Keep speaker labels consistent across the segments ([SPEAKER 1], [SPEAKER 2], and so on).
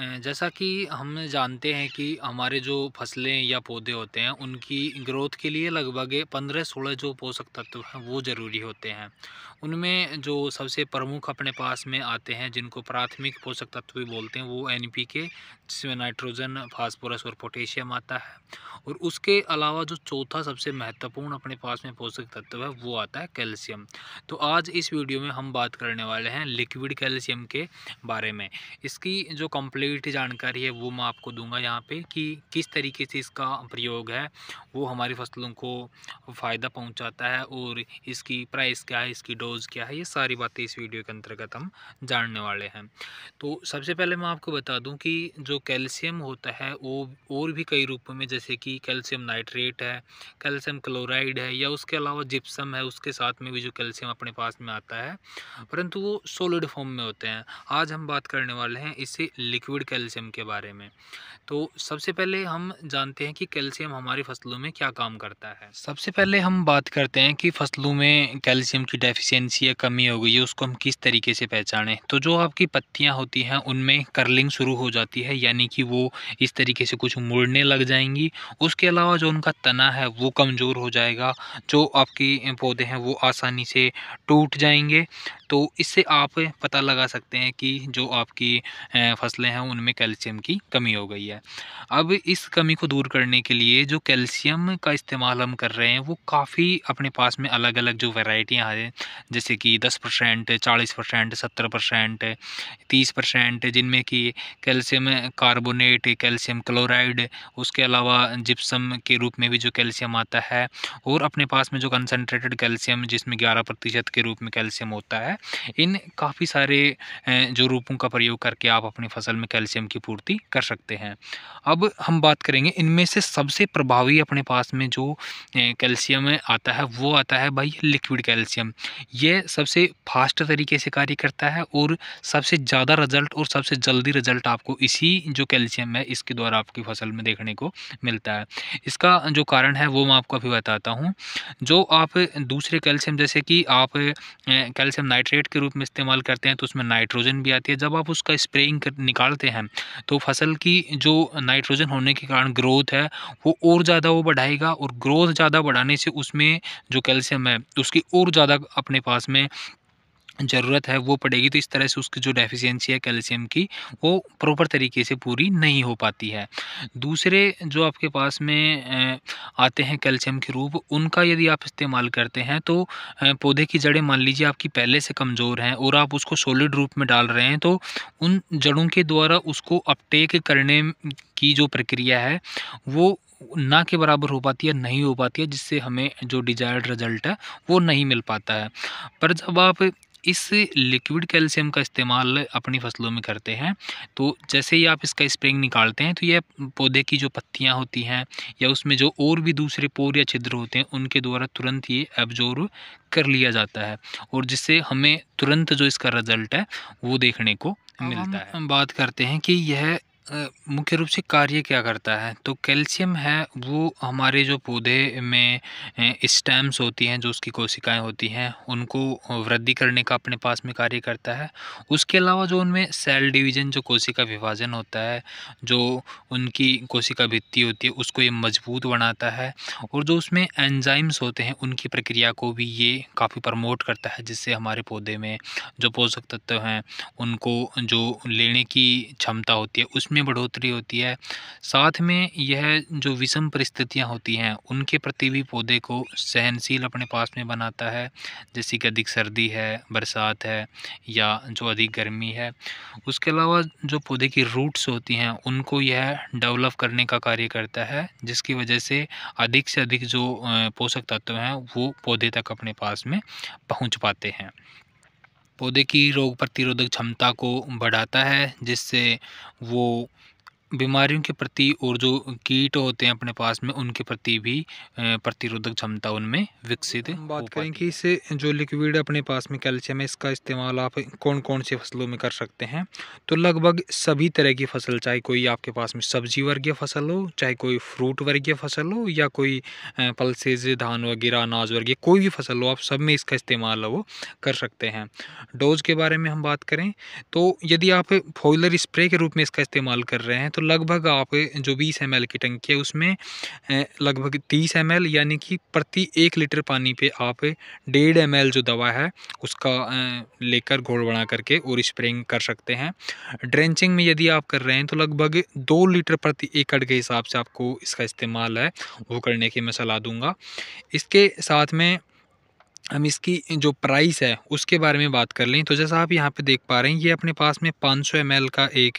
[SPEAKER 1] जैसा कि हम जानते हैं कि हमारे जो फसलें या पौधे होते हैं उनकी ग्रोथ के लिए लगभग पंद्रह सोलह जो पोषक तत्व हैं वो ज़रूरी होते हैं उनमें जो सबसे प्रमुख अपने पास में आते हैं जिनको प्राथमिक पोषक तत्व भी बोलते हैं वो एन पी के जिसमें नाइट्रोजन फास्फोरस और पोटेशियम आता है और उसके अलावा जो चौथा सबसे महत्वपूर्ण अपने पास में पोषक तत्व है वो आता है कैल्शियम तो आज इस वीडियो में हम बात करने वाले हैं लिक्विड कैल्शियम के बारे में इसकी जो कम्प्लीट कंप्लीट जानकारी है वो मैं आपको दूंगा यहाँ पे कि किस तरीके से इसका प्रयोग है वो हमारी फसलों को फ़ायदा पहुँचाता है और इसकी प्राइस क्या है इसकी डोज क्या है ये सारी बातें इस वीडियो के अंतर्गत हम जानने वाले हैं तो सबसे पहले मैं आपको बता दूँ कि जो कैल्शियम होता है वो और भी कई रूपों में जैसे कि कैल्शियम नाइट्रेट है कैल्शियम क्लोराइड है या उसके अलावा जिप्सम है उसके साथ में भी जो कैल्शियम अपने पास में आता है परंतु वो सॉलिड फॉर्म में होते हैं आज हम बात करने वाले हैं इसे लिक्विड लिक्विड कैल्शियम के बारे में तो सबसे पहले हम जानते हैं कि कैल्शियम हमारी फसलों में क्या काम करता है सबसे पहले हम बात करते हैं कि फसलों में कैल्शियम की डेफिशिएंसी या कमी हो गई है उसको हम किस तरीके से पहचानें तो जो आपकी पत्तियाँ होती हैं उनमें कर्लिंग शुरू हो जाती है यानी कि वो इस तरीके से कुछ मुड़ने लग जाएंगी उसके अलावा जो उनका तना है वो कमज़ोर हो जाएगा जो आपकी पौधे हैं वो आसानी से टूट जाएंगे तो इससे आप पता लगा सकते हैं कि जो आपकी फसलें हैं उनमें कैल्शियम की कमी हो गई है अब इस कमी को दूर करने के लिए जो कैल्शियम का इस्तेमाल हम कर रहे हैं वो काफ़ी अपने पास में अलग अलग जो वेराइटियाँ हैं जैसे कि दस परसेंट चालीस परसेंट सत्तर परसेंट तीस परसेंट जिनमें कि कैल्शियम कार्बोनेट कैल्शियम क्लोराइड उसके अलावा जिप्सम के रूप में भी जो कैल्शियम आता है और अपने पास में जो कंसनट्रेटेड कैल्शियम जिसमें ग्यारह प्रतिशत के रूप में कैल्शियम होता है इन काफ़ी सारे जो रूपों का प्रयोग करके आप अपनी फसल में कैल्शियम की पूर्ति कर सकते हैं अब हम बात करेंगे इनमें से सबसे प्रभावी अपने पास में जो कैल्शियम आता है वो आता है भाई लिक्विड कैल्शियम ये सबसे फास्ट तरीके से कार्य करता है और सबसे ज़्यादा रिजल्ट और सबसे जल्दी रिजल्ट आपको इसी जो कैल्शियम है इसके द्वारा आपकी फसल में देखने को मिलता है इसका जो कारण है वो मैं आपको अभी बताता हूँ जो आप दूसरे कैल्शियम जैसे कि आप कैल्शियम नाइट्रेट के रूप में इस्तेमाल करते हैं तो उसमें नाइट्रोजन भी आती है जब आप उसका स्प्रेइंग निकाल करते हैं तो फसल की जो नाइट्रोजन होने के कारण ग्रोथ है वो और ज़्यादा वो बढ़ाएगा और ग्रोथ ज़्यादा बढ़ाने से उसमें जो कैल्शियम है उसकी और ज़्यादा अपने पास में ज़रूरत है वो पड़ेगी तो इस तरह से उसकी जो डेफिशिएंसी है कैल्शियम की वो प्रॉपर तरीके से पूरी नहीं हो पाती है दूसरे जो आपके पास में आते हैं कैल्शियम के रूप उनका यदि आप इस्तेमाल करते हैं तो पौधे की जड़ें मान लीजिए आपकी पहले से कमज़ोर हैं और आप उसको सॉलिड रूप में डाल रहे हैं तो उन जड़ों के द्वारा उसको अपटेक करने की जो प्रक्रिया है वो ना के बराबर हो पाती है नहीं हो पाती है जिससे हमें जो डिजायर्ड रिजल्ट है वो नहीं मिल पाता है पर जब आप इस लिक्विड कैल्शियम का इस्तेमाल अपनी फसलों में करते हैं तो जैसे ही आप इसका स्प्रिंग निकालते हैं तो यह पौधे की जो पत्तियां होती हैं या उसमें जो और भी दूसरे पोर या छिद्र होते हैं उनके द्वारा तुरंत ये एब्जॉर्व कर लिया जाता है और जिससे हमें तुरंत जो इसका रिजल्ट है वो देखने को मिलता है हम बात करते हैं कि यह मुख्य रूप से कार्य क्या करता है तो कैल्शियम है वो हमारे जो पौधे में स्टेम्स होती हैं जो उसकी कोशिकाएं होती हैं उनको वृद्धि करने का अपने पास में कार्य करता है उसके अलावा जो उनमें सेल डिवीजन जो कोशिका विभाजन होता है जो उनकी कोशिका भित्ति होती है उसको ये मजबूत बनाता है और जो उसमें एंजाइम्स होते हैं उनकी प्रक्रिया को भी ये काफ़ी प्रमोट करता है जिससे हमारे पौधे में जो पोषक तत्व हैं उनको जो लेने की क्षमता होती है उसमें में बढ़ोतरी होती है साथ में यह जो विषम परिस्थितियाँ होती हैं उनके प्रति भी पौधे को सहनशील अपने पास में बनाता है जैसे कि अधिक सर्दी है बरसात है या जो अधिक गर्मी है उसके अलावा जो पौधे की रूट्स होती हैं उनको यह डेवलप करने का कार्य करता है जिसकी वजह से अधिक से अधिक जो पोषक तत्व हैं वो पौधे तक अपने पास में पहुँच पाते हैं पौधे की रोग प्रतिरोधक क्षमता को बढ़ाता है जिससे वो बीमारियों के प्रति और जो कीट होते हैं अपने पास में उनके प्रति भी प्रतिरोधक क्षमता उनमें विकसित बात करें कि इसे जो लिक्विड अपने पास में कैल्शियम है इसका इस्तेमाल आप कौन कौन से फसलों में कर सकते हैं तो लगभग सभी तरह की फसल चाहे कोई आपके पास में सब्जी वर्गीय फसल हो चाहे कोई फ्रूट वर्गीय फसल हो या कोई पल्सेज धान वगैरह अनाज वर्गीय कोई भी फसल हो आप सब में इसका इस्तेमाल वो कर सकते हैं डोज के बारे में हम बात करें तो यदि आप फॉइलर स्प्रे के रूप में इसका इस्तेमाल कर रहे हैं तो लगभग आप जो बीस एम की टंकी है उसमें लगभग तीस एम यानी कि प्रति एक लीटर पानी पे आप डेढ़ एम जो दवा है उसका लेकर घोल बना करके और स्प्रेइंग कर सकते हैं ड्रेंचिंग में यदि आप कर रहे हैं तो लगभग दो लीटर प्रति एकड़ के हिसाब से आपको इसका इस्तेमाल है वो करने की मैं सलाह दूँगा इसके साथ में हम इसकी जो प्राइस है उसके बारे में बात कर लें तो जैसा आप यहाँ पे देख पा रहे हैं ये अपने पास में 500 सौ का एक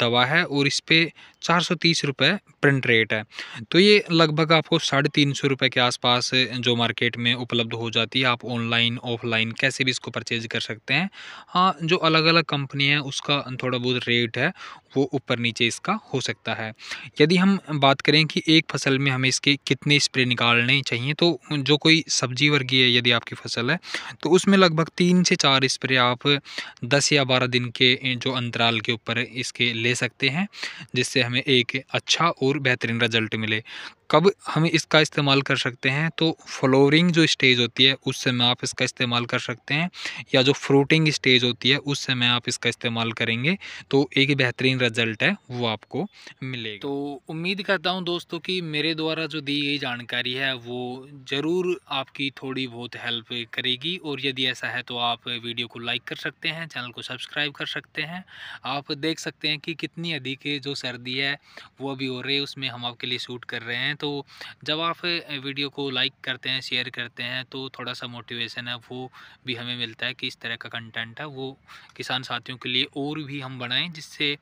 [SPEAKER 1] दवा है और इस पर चार सौ तीस रुपये प्रिंट रेट है तो ये लगभग आपको साढ़े तीन सौ रुपये के आसपास जो मार्केट में उपलब्ध हो जाती है आप ऑनलाइन ऑफलाइन कैसे भी इसको परचेज कर सकते हैं हाँ जो अलग अलग कंपनी है उसका थोड़ा बहुत रेट है वो ऊपर नीचे इसका हो सकता है यदि हम बात करें कि एक फसल में हमें इसके कितने स्प्रे निकालने चाहिए तो जो कोई सब्जी वर्गीय की है यदि आपकी फसल है तो उसमें लगभग तीन से चार स्प्रे आप दस या बारह दिन के जो अंतराल के ऊपर इसके ले सकते हैं जिससे हमें एक अच्छा और बेहतरीन रिजल्ट मिले कब हम इसका इस्तेमाल कर सकते हैं तो फ्लोरिंग जो स्टेज होती है उस समय आप इसका इस्तेमाल कर सकते हैं या जो फ्रूटिंग स्टेज होती है उस समय आप इसका इस्तेमाल करेंगे तो एक बेहतरीन रिजल्ट है वो आपको मिलेगा तो उम्मीद करता हूँ दोस्तों कि मेरे द्वारा जो दी गई जानकारी है वो ज़रूर आपकी थोड़ी बहुत हेल्प करेगी और यदि ऐसा है तो आप वीडियो को लाइक कर सकते हैं चैनल को सब्सक्राइब कर सकते हैं आप देख सकते हैं कि कितनी अधिक जो सर्दी है वो अभी हो रही है उसमें हम आपके लिए शूट कर रहे हैं तो जब आप वीडियो को लाइक करते हैं शेयर करते हैं तो थोड़ा सा मोटिवेशन है वो भी हमें मिलता है कि इस तरह का कंटेंट है वो किसान साथियों के लिए और भी हम बनाएं जिससे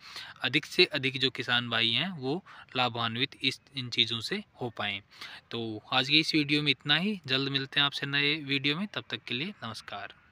[SPEAKER 1] अधिक से अधिक जो किसान भाई हैं वो लाभान्वित इस इन चीज़ों से हो पाएँ तो आज की इस वीडियो में इतना ही जल्द मिलते हैं आपसे नए वीडियो में तब तक के लिए नमस्कार